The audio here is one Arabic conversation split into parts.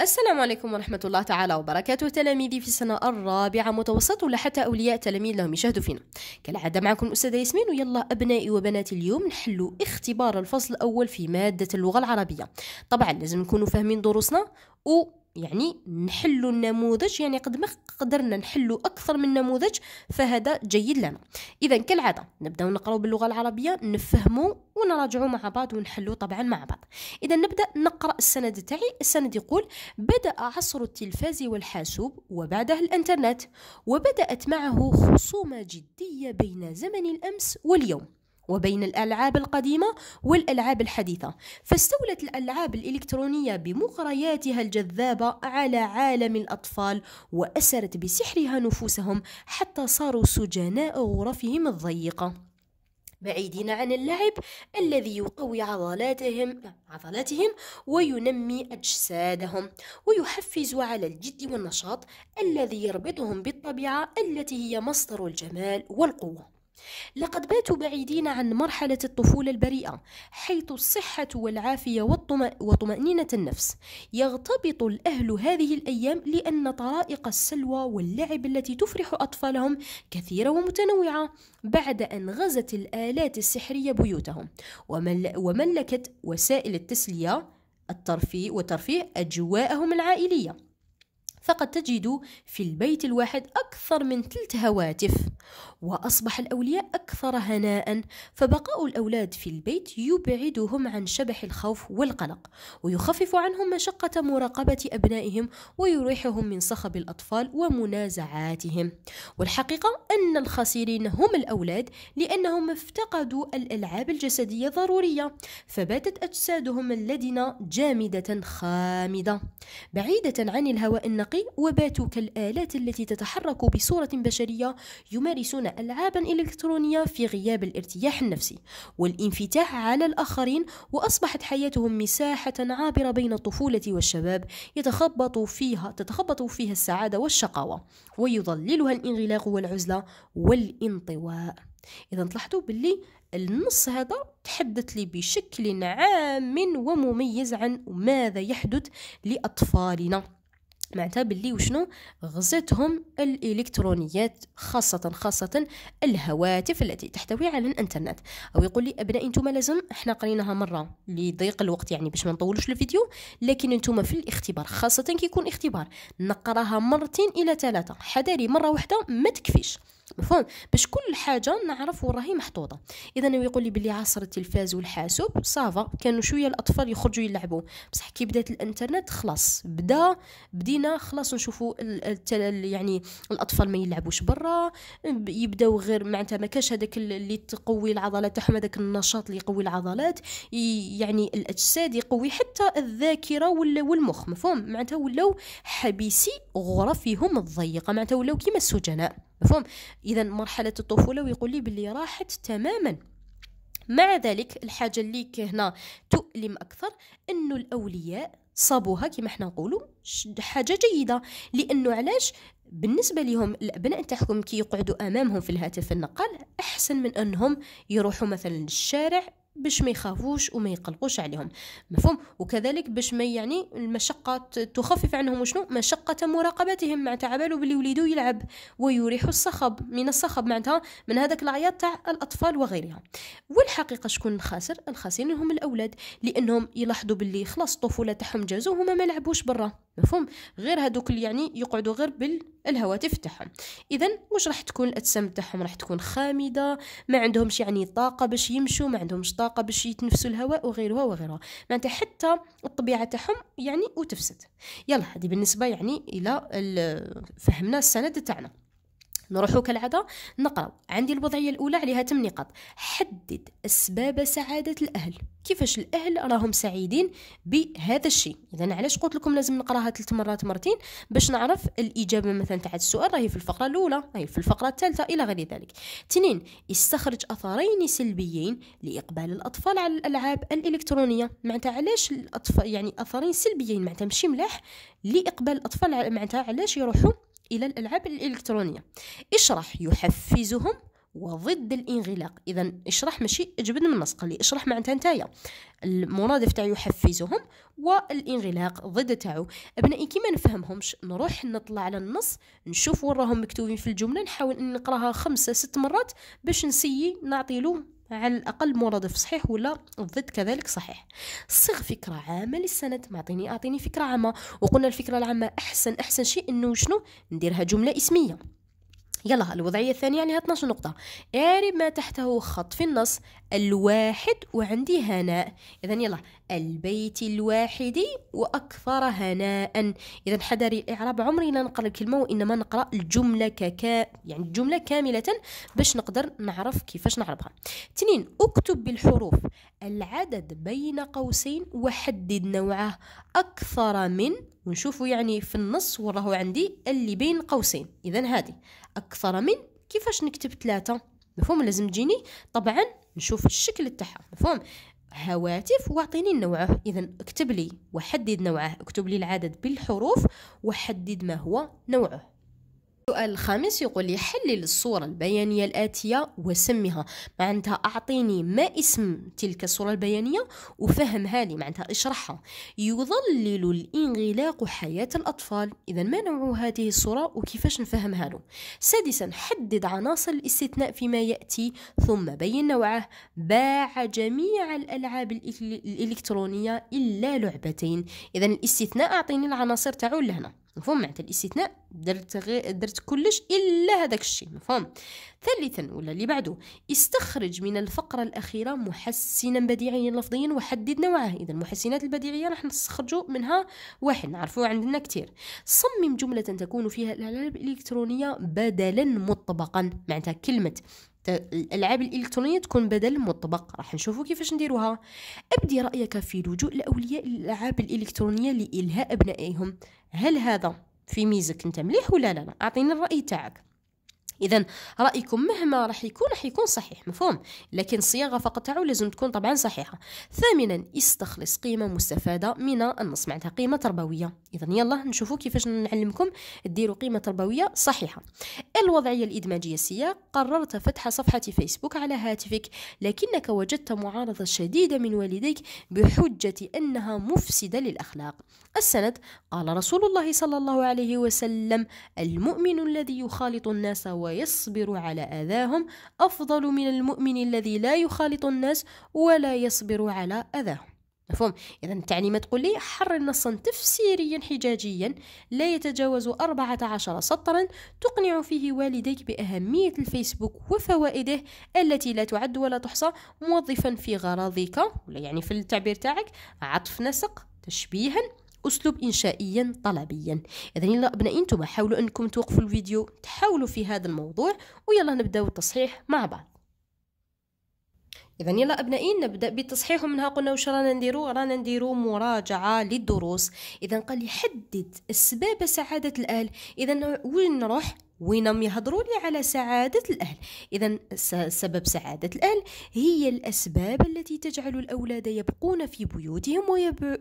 السلام عليكم ورحمة الله تعالى وبركاته تلاميذي في السنة الرابعة متوسط ولا حتى أولياء تلاميذ لهم يشاهدوا فينا كالعادة معكم أستاذة ياسمين ويلا أبنائي وبناتي اليوم نحلوا اختبار الفصل الأول في مادة اللغة العربية طبعا لازم نكونوا فاهمين دروسنا و يعني نحلوا النموذج يعني قد ما قدرنا نحلوا اكثر من نموذج فهذا جيد لنا اذا كالعاده نبداو نقراو باللغه العربيه نفهموا ونراجعوا مع بعض ونحلوا طبعا مع بعض اذا نبدا نقرا السند تاعي السند يقول بدا عصر التلفاز والحاسوب وبعده الانترنت وبدات معه خصومه جديه بين زمن الامس واليوم وبين الألعاب القديمة والألعاب الحديثة فاستولت الألعاب الإلكترونية بمغرياتها الجذابة على عالم الأطفال وأسرت بسحرها نفوسهم حتى صاروا سجناء غرفهم الضيقة بعيدين عن اللعب الذي يقوي عضلاتهم عضلاتهم وينمي أجسادهم ويحفز على الجد والنشاط الذي يربطهم بالطبيعة التي هي مصدر الجمال والقوة لقد باتوا بعيدين عن مرحلة الطفولة البريئة حيث الصحة والعافية وطمأنينة النفس يغتبط الأهل هذه الأيام لأن طرائق السلوى واللعب التي تفرح أطفالهم كثيرة ومتنوعة بعد أن غزت الآلات السحرية بيوتهم وملكت وسائل التسلية الترفيه وترفيه أجواءهم العائلية فقد تجد في البيت الواحد أكثر من ثلث هواتف وأصبح الأولياء أكثر هناء فبقاء الأولاد في البيت يبعدهم عن شبح الخوف والقلق ويخفف عنهم مشقة مراقبة أبنائهم ويريحهم من صخب الأطفال ومنازعاتهم والحقيقة أن الخاسرين هم الأولاد لأنهم افتقدوا الألعاب الجسدية ضرورية فباتت أجسادهم الذين جامدة خامدة بعيدة عن الهواء النقي الأخلاق وباتوا كالآلات التي تتحرك بصورة بشرية يمارسون ألعابا إلكترونية في غياب الارتياح النفسي والانفتاح على الآخرين وأصبحت حياتهم مساحة عابرة بين الطفولة والشباب يتخبط فيها تتخبط فيها السعادة والشقاوة ويضللها الانغلاق والعزلة والانطواء إذا تلاحظوا باللي النص هذا تحدث لي بشكل عام ومميز عن ماذا يحدث لأطفالنا معناتها باللي وشنو غزتهم الالكترونيات خاصه خاصه الهواتف التي تحتوي على الانترنت او يقول لي ابنائي انتم لازم احنا قريناها مره لضيق الوقت يعني باش ما نطولوش الفيديو لكن انتم في الاختبار خاصه كيكون اختبار نقراها مرتين الى ثلاثه حذاري مره واحده ما تكفيش مفهوم باش كل حاجه نعرف وين راهي محطوطه اذا هو يقول لي بلي عصر التلفاز والحاسوب صافا كانوا شويه الاطفال يخرجوا يلعبوا بصح كي بدات الانترنت خلاص بدا بدينا خلاص نشوفوا يعني الاطفال ما يلعبوش برا يبداو غير معناتها ما كاش هذاك اللي تقوي العضلات تاعهم هذاك النشاط اللي يقوي العضلات يعني الاجساد يقوي حتى الذاكره والمخ مفهوم معناتها ولاو حبيسي غرفهم الضيقه معناتها ولاو كيما السجناء مفهوم اذا مرحله الطفوله ويقول لي باللي راحت تماما مع ذلك الحاجه اللي كهنا تؤلم اكثر انه الاولياء صابوها كما حنا نقولوا حاجه جيده لانه علاش بالنسبة لهم الأبناء تاعهم كي يقعدوا أمامهم في الهاتف النقال أحسن من أنهم يروحوا مثلا للشارع باش ما يخافوش وما يقلقوش عليهم مفهوم وكذلك باش ما يعني المشقة تخفف عنهم شنو مشقة مراقبتهم مع تعبالو بلي وليدو يلعب ويريح الصخب من الصخب معناتها من هذاك العياط تاع الأطفال وغيرها والحقيقة شكون الخاسر الخاسرين هم الأولاد لأنهم يلاحظوا باللي خلاص الطفولة تاعهم جازو هما ما لعبوش برا مفهوم غير هذوك يعني يقعدوا غير بال الهواتف تاعهم اذا واش راح تكون الاجسام تاعهم راح تكون خامده ما عندهمش يعني طاقه باش يمشوا ما عندهمش طاقه باش يتنفسوا الهواء وغيرها وغيرها معناتها حتى الطبيعه تاعهم يعني وتفسد يلا هذه بالنسبه يعني الى فهمنا السند تاعنا نروحو كالعادة نقراو عندي الوضعية الأولى عليها تم نقاط حدد أسباب سعادة الأهل كيفاش الأهل راهم سعيدين بهذا الشيء إذا علاش قلت لكم لازم نقراها ثلاث مرات مرتين باش نعرف الإجابة مثلا تاع السؤال راهي في الفقرة الأولى راهي في الفقرة الثالثة إلى غير ذلك تنين استخرج أثرين سلبيين لإقبال الأطفال على الألعاب الإلكترونية معناتها علاش الأطفال يعني أثرين سلبيين معناتها مشي ملاح لإقبال الأطفال معناتها علاش يروحوا إلى الألعاب الإلكترونية اشرح يحفزهم وضد الانغلاق اذا اشرح ماشي اجبد من النص قال اشرح معناتها نتايا المرادف تاع يحفزهم والانغلاق ضد تاعو ابنائي كي ما نفهمهمش نروح نطلع على النص نشوف وين راهم مكتوبين في الجمله نحاول نقراها خمسة ست مرات باش نسيي نعطي له على الاقل مرادف صحيح ولا الضد كذلك صحيح صيغ فكره عامه للسند معطيني اعطيني فكره عامه وقلنا الفكره العامه احسن احسن شيء انه شنو نديرها جمله اسميه يلا الوضعية الثانية عندها يعني 12 نقطة اعرب ما تحته خط في النص الواحد وعندي هناء إذا يلا البيت الواحد وأكثر هناء إذا حذري الإعراب عمري لا نقرأ الكلمة وإنما نقرأ الجملة ككا يعني الجملة كاملة باش نقدر نعرف كيفاش نعربها تنين اكتب بالحروف العدد بين قوسين وحدد نوعه أكثر من ونشوفوا يعني في النص وراه عندي اللي بين قوسين إذا هذه أكثر من كيفاش نكتب ثلاثة مفهوم لازم تجيني طبعا نشوف الشكل تاعها مفهوم هواتف واعطيني نوعه اذا اكتب لي وحدد نوعه اكتب لي العدد بالحروف وحدد ما هو نوعه السؤال الخامس يقول لي حلل الصورة البيانية الآتية وسمها معناتها أعطيني ما اسم تلك الصورة البيانية وفهمها لي معناتها اشرحها يظلل الانغلاق حياة الأطفال إذا ما نوع هذه الصورة وكيفاش نفهمها له سادسا حدد عناصر الاستثناء فيما يأتي ثم بين نوعه باع جميع الألعاب الإلكترونية إلا لعبتين إذا الاستثناء أعطيني العناصر تعول لهنا مفهوم معناتها الاستثناء درت غير درت كلش الا هذاك الشيء مفهوم ثالثا ولا اللي بعده استخرج من الفقره الاخيره محسنا بديعيا لفظيا وحدد نوعه اذا المحسنات البديعيه راح نستخرجوا منها واحد نعرفوه عندنا كثير صمم جمله تكون فيها الالعاب الالكترونيه بدلا مطبقا معناتها كلمه الالعاب الالكترونيه تكون بدل مطبق راح نشوفوا كيفاش نديروها ابدي رايك في لجوء الاولياء للالعاب الالكترونيه لالهاء ابنائهم هل هذا في ميزك انت مليح ولا لا, اعطيني الراي تاعك اذا رايكم مهما راح يكون راح يكون صحيح مفهوم لكن الصياغه فقط تاعو لازم تكون طبعا صحيحه ثامنا استخلص قيمه مستفاده من النص معناتها قيمه تربويه اذا يلا نشوفوا كيفاش نعلمكم ديروا قيمه تربويه صحيحه الوضعيه الادماجيه السياق قررت فتح صفحه فيسبوك على هاتفك لكنك وجدت معارضه شديده من والديك بحجه انها مفسده للاخلاق السند قال رسول الله صلى الله عليه وسلم المؤمن الذي يخالط الناس و ويصبر على أذاهم أفضل من المؤمن الذي لا يخالط الناس ولا يصبر على أذاهم مفهوم إذا ما تقول لي حرر نصا تفسيريا حجاجيا لا يتجاوز 14 سطرا تقنع فيه والديك بأهمية الفيسبوك وفوائده التي لا تعد ولا تحصى موظفا في غرضك ولا يعني في التعبير تاعك عطف نسق تشبيها أسلوب إنشائيا طلبيا إذا يلا أبنائي أنتم حاولوا أنكم توقفوا الفيديو تحاولوا في هذا الموضوع ويلا نبداو التصحيح مع بعض اذا يلا ابنائي نبدا بتصحيح منها قلنا واش رانا نديرو رانا نديرو مراجعه للدروس اذا قال لي حدد اسباب سعاده الاهل اذا وين نروح وينهم يهضروا لي على سعادة الأهل إذا سبب سعادة الأهل هي الأسباب التي تجعل الأولاد يبقون في بيوتهم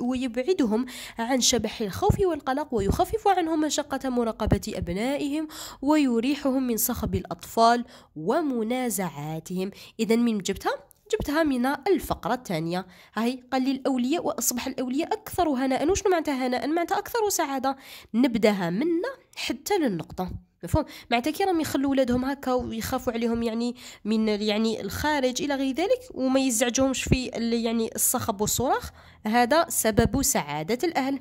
ويبعدهم عن شبح الخوف والقلق ويخفف عنهم مشقة مراقبة أبنائهم ويريحهم من صخب الأطفال ومنازعاتهم إذا من جبتها؟ جبتها من الفقرة الثانية هاي قال لي الأولياء وأصبح الأولياء أكثر هناء وشنو معناتها هناء معناتها أكثر سعادة نبدأها منا حتى للنقطة مفهوم معناتها كي راهم يخلوا ولادهم هكا ويخافوا عليهم يعني من يعني الخارج الى غير ذلك وما يزعجهمش في يعني الصخب والصراخ هذا سبب سعادة الأهل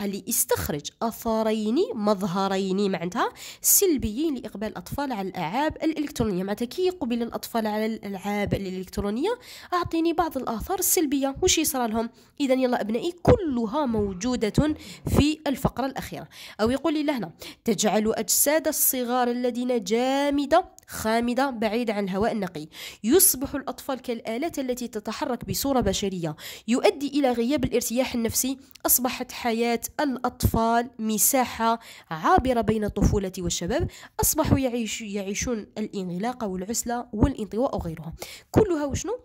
قال لي استخرج أثرين مظهرين معناتها سلبيين لإقبال الأطفال على الألعاب الإلكترونية معناتها كي يقبل الأطفال على الألعاب الإلكترونية أعطيني بعض الآثار السلبية وش يصرى لهم إذا يلا أبنائي كلها موجودة في الفقرة الأخيرة أو يقول لي لهنا تجعل أجساد الصغار الذين جامدة خامدة بعيدة عن الهواء النقي يصبح الأطفال كالآلات التي تتحرك بصورة بشرية يؤدي إلى غياب الارتياح النفسي أصبحت حياة الأطفال مساحة عابرة بين الطفولة والشباب أصبحوا يعيش يعيشون الانغلاق والعزلة والانطواء وغيرها كلها وشنو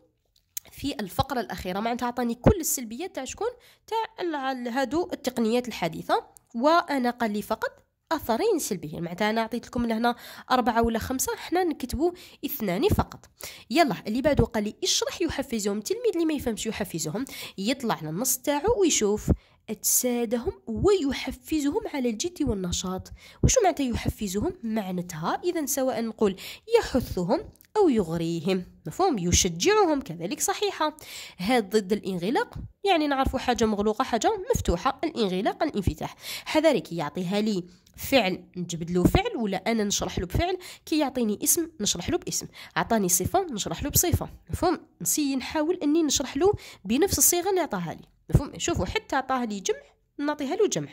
في الفقرة الأخيرة معناتها عطاني كل السلبيات تاع شكون تاع هادو التقنيات الحديثة وأنا قال لي فقط اثرين سلبيين معناتها انا عطيت لكم لهنا اربعه ولا خمسه حنا نكتبوا اثنان فقط يلا اللي بعده قال لي اشرح يحفزهم التلميذ اللي ما يفهمش يحفزهم يطلع للنص تاعو ويشوف أجسادهم ويحفزهم على الجد والنشاط وشو معناتها يحفزهم معناتها اذا سواء نقول يحثهم أو يغريهم مفهوم يشجعهم كذلك صحيحة هاد ضد الانغلاق يعني نعرف حاجة مغلوقة حاجة مفتوحة الانغلاق الانفتاح حذرك يعطيها لي فعل نجبد له فعل ولا أنا نشرح له بفعل كي يعطيني اسم نشرح له باسم عطاني صفة نشرح له بصفة مفهوم نسي نحاول أني نشرح له بنفس الصيغة اللي عطاها لي مفهوم شوفوا حتى عطاها لي جمع نعطيها له جمع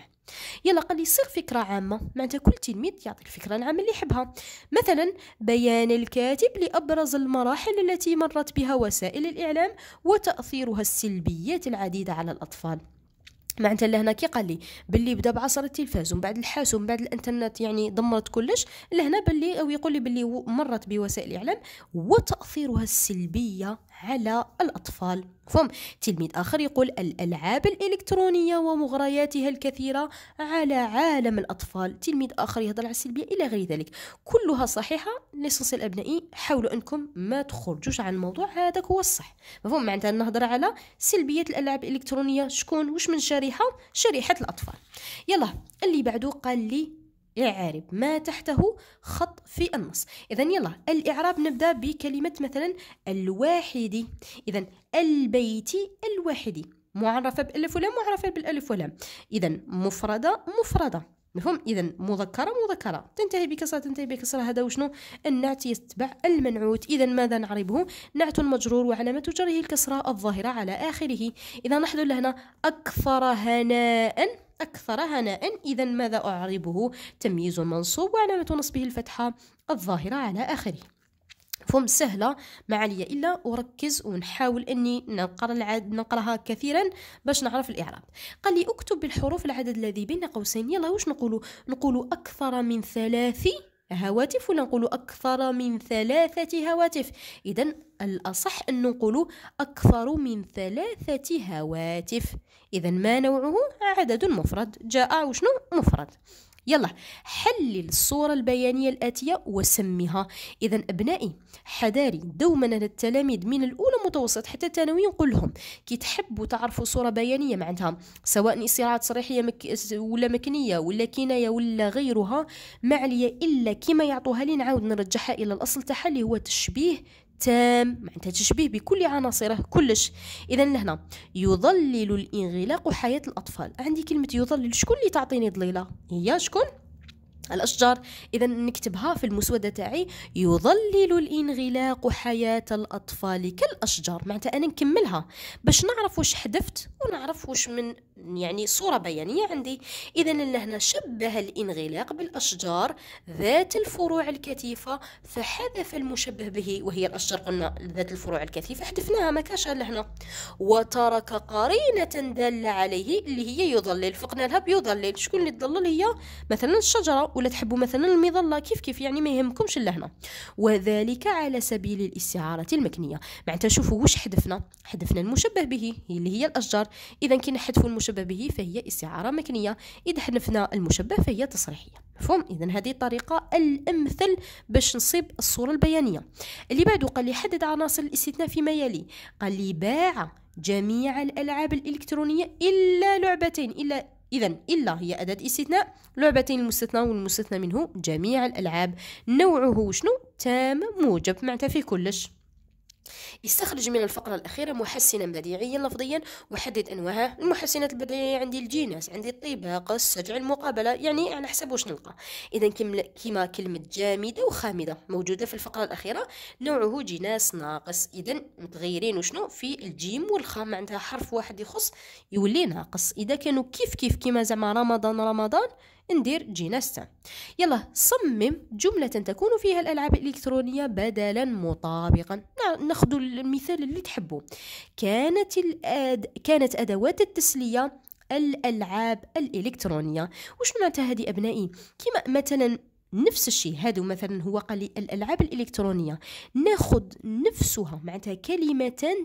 يلا قال لي صيغ فكرة عامة معناتها كل تلميذ يعطي الفكرة العامة اللي يحبها مثلا بيان الكاتب لأبرز المراحل التي مرت بها وسائل الإعلام وتأثيرها السلبيات العديدة على الأطفال معناتها لهنا كي قال لي باللي بدا بعصر التلفاز ومن بعد الحاسوب ومن بعد الانترنت يعني دمرت كلش لهنا باللي او يقول لي باللي مرت بوسائل الاعلام وتاثيرها السلبيه على الاطفال مفهوم تلميذ آخر يقول الألعاب الإلكترونية ومغرياتها الكثيرة على عالم الأطفال تلميذ آخر يهضر على السلبية إلى غير ذلك كلها صحيحة ليسونسيال أبنائي حاولوا أنكم ما تخرجوش عن الموضوع هذاك هو الصح مفهوم معناتها نهضر على سلبية الألعاب الإلكترونية شكون وش من شريحة شريحة الأطفال يلا اللي بعده قال لي اعرب ما تحته خط في النص إذا يلا الإعراب نبدأ بكلمة مثلا الواحد إذا البيت الواحد معرفة بألف ولام معرفة بالألف ولام إذا مفردة مفردة مفهوم اذا مذكره مذكره تنتهي بكسره تنتهي بكسره هذا وشنو النعت يتبع المنعوت اذا ماذا نعربه نعت مجرور وعلامه جره الكسره الظاهره على اخره اذا نحضر لهنا اكثر هناء أكثر هناء إذا ماذا أعربه تمييز منصوب وعلامة نصبه الفتحة الظاهرة على آخره فهم سهله ما عليا الا اركز ونحاول اني نقرا العد نقراها كثيرا باش نعرف الاعراب قال لي اكتب بالحروف العدد الذي بين قوسين يلا واش نقولوا نقولوا اكثر من ثلاث هواتف ولا نقولوا اكثر من ثلاثه هواتف اذا الاصح ان نقولوا اكثر من ثلاثه هواتف اذا ما نوعه عدد مفرد جاء وشنو مفرد يلا حلل الصورة البيانية الآتية وسمها إذا أبنائي حذاري دوما أنا التلاميذ من الأولى متوسط حتى الثانوي نقول لهم كي تحبوا تعرفوا صورة بيانية معناتها سواء إصطلاحات صريحية مك... ولا مكنية ولا كناية ولا غيرها ما عليا إلا كما يعطوها لي نعاود نرجعها إلى الأصل تاعها اللي هو تشبيه تام معناتها تشبيه بكل عناصره كلش اذا لهنا يضلل الانغلاق حياه الاطفال عندي كلمه يضلل شكون اللي تعطيني ضليله هي شكون الأشجار إذا نكتبها في المسودة تاعي يظلل الإنغلاق حياة الأطفال كالأشجار معناتها أنا نكملها باش نعرف واش حذفت ونعرف واش من يعني صورة بيانية عندي إذا لهنا شبه الإنغلاق بالأشجار ذات الفروع الكثيفة فحذف المشبه به وهي الأشجار قلنا ذات الفروع الكثيفة حذفناها ما كاش لهنا وترك قرينة دالة عليه اللي هي يضلل فقنا لها بيضلل شكون اللي تضلل هي مثلا الشجرة ولا تحبوا مثلا المظله كيف كيف يعني ما يهمكمش لهنا وذلك على سبيل الاستعاره المكنيه معناتها شوفوا واش حذفنا حذفنا المشبه به اللي هي الاشجار اذا كي نحذفوا المشبه به فهي استعاره مكنيه اذا حذفنا المشبه فهي تصريحيه مفهوم اذا هذه الطريقه الامثل باش نصيب الصوره البيانيه اللي بعده قال لي حدد عناصر الاستثناء فيما يلي قال لي باع جميع الالعاب الالكترونيه الا لعبتين الا إذا إلا هي أداة استثناء لعبتين المستثنى والمستثنى منه جميع الألعاب نوعه شنو تام موجب معناتها فيه كلش استخرج من الفقرة الأخيرة محسنا بديعيا لفظيا وحدد أنواعه المحسنات البديعية يعني عندي الجينات عندي الطباق السجع المقابلة يعني على حسب واش نلقى إذا كما كلمة جامدة وخامدة موجودة في الفقرة الأخيرة نوعه جناس ناقص إذا متغيرين وشنو في الجيم والخام عندها حرف واحد يخص يولي ناقص إذا كانوا كيف كيف كما زعما رمضان رمضان ندير جيناستا يلا صمم جملة تكون فيها الألعاب الإلكترونية بدلا مطابقا ناخذ المثال اللي تحبوا كانت الأد... كانت ادوات التسليه الالعاب الالكترونيه وش معناتها هذه ابنائي كما مثلا نفس الشيء هادو مثلا هو قال لي الالعاب الالكترونيه ناخذ نفسها معناتها كلمه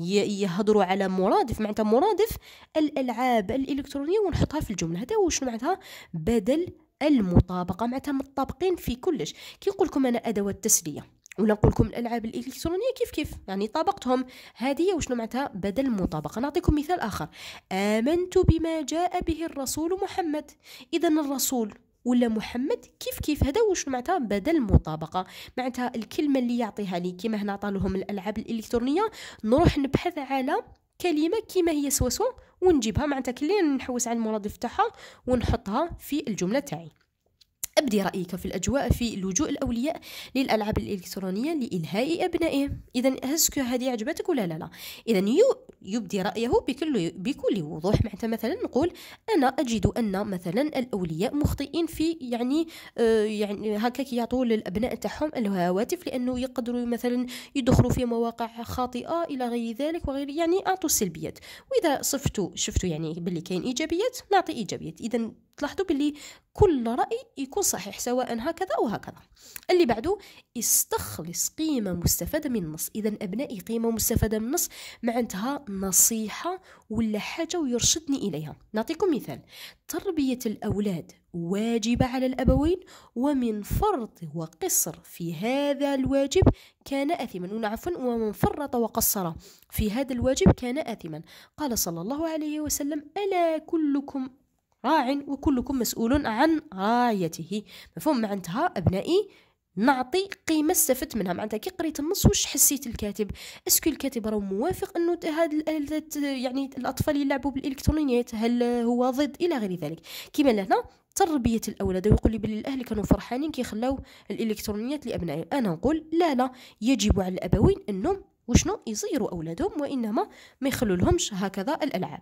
يهضروا على مرادف معناتها مرادف الالعاب الالكترونيه ونحطها في الجمله هذا هو شنو معناتها بدل المطابقه معناتها متطابقين في كلش كي نقول لكم انا ادوات تسليه ولا نقول لكم الالعاب الالكترونيه كيف كيف يعني طابقتهم هذه وشنو معناتها بدل المطابقه نعطيكم مثال اخر امنت بما جاء به الرسول محمد اذا الرسول ولا محمد كيف كيف هذا وشنو معناتها بدل المطابقه معناتها الكلمه اللي يعطيها لي كيما هنا لهم الالعاب الالكترونيه نروح نبحث على كلمه كيما هي سوسو ونجيبها معناتها كلي نحوس على المرادف تاعها ونحطها في الجمله تاعي أبدي رأيك في الأجواء في لجوء الأولياء للألعاب الإلكترونية لإلهاء أبنائهم إذا هسك هذه عجبتك ولا لا لا إذا يبدي رأيه بكل, بكل وضوح معناتها مثلا نقول أنا أجد أن مثلا الأولياء مخطئين في يعني آه يعني هكاك يعطوا للأبناء تاعهم الهواتف لأنه يقدروا مثلا يدخلوا في مواقع خاطئة إلى غير ذلك وغير يعني أعطوا السلبيات وإذا صفتوا شفتوا يعني باللي كاين إيجابيات نعطي إيجابيات إذا تلاحظوا باللي كل رأي يكون صحيح سواء هكذا أو هكذا اللي بعده استخلص قيمة مستفادة من النص إذا أبنائي قيمة مستفادة من النص معناتها نصيحة ولا حاجة ويرشدني إليها نعطيكم مثال تربية الأولاد واجبة على الأبوين ومن فرط وقصر في هذا الواجب كان آثما عفوا ومن فرط وقصر في هذا الواجب كان آثما قال صلى الله عليه وسلم ألا كلكم راع وكلكم مسؤول عن رايته مفهوم معناتها أبنائي نعطي قيمة استفدت منها معناتها كي قريت النص واش حسيت الكاتب اسكو الكاتب راه موافق انه هاد يعني الاطفال يلعبوا بالالكترونيات هل هو ضد الى غير ذلك كيما لهنا تربية الأولاد ويقول لي بلي الأهل كانوا فرحانين كي خلاو الإلكترونيات لأبنائهم أنا نقول لا لا يجب على الأبوين أنهم وشنو يصيروا أولادهم وإنما ما يخلولهمش هكذا الألعاب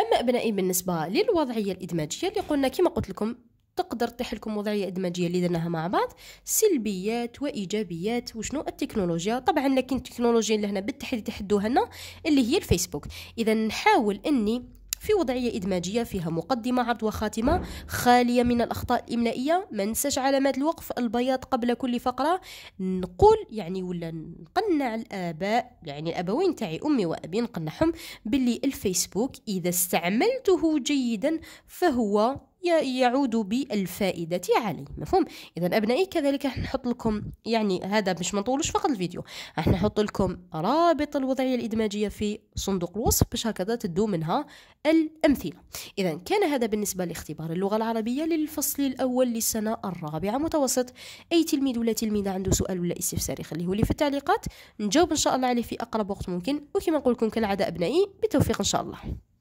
اما ابنائي بالنسبه للوضعيه الادماجيه اللي قلنا كما قلت لكم تقدر تطيح لكم وضعية إدماجية اللي درناها مع بعض سلبيات وإيجابيات وشنو التكنولوجيا طبعا لكن التكنولوجيا اللي هنا بالتحديد تحدوها لنا اللي هي الفيسبوك إذا نحاول أني في وضعية إدماجية فيها مقدمة عرض وخاتمة خالية من الأخطاء الإملائية ما ننساش علامات الوقف البياض قبل كل فقرة نقول يعني ولا نقنع الآباء يعني الأبوين تاعي أمي وأبي نقنعهم باللي الفيسبوك إذا استعملته جيدا فهو يعود بالفائدة عليه مفهوم إذا أبنائي كذلك راح نحط لكم يعني هذا باش ما فقط الفيديو راح نحط لكم رابط الوضعية الإدماجية في صندوق الوصف باش هكذا تدو منها الأمثلة إذا كان هذا بالنسبة لاختبار اللغة العربية للفصل الأول للسنة الرابعة متوسط أي تلميذ ولا تلميذة عنده سؤال ولا استفسار يخليه لي في التعليقات نجاوب إن شاء الله عليه في أقرب وقت ممكن وكما نقول لكم كالعادة أبنائي بالتوفيق إن شاء الله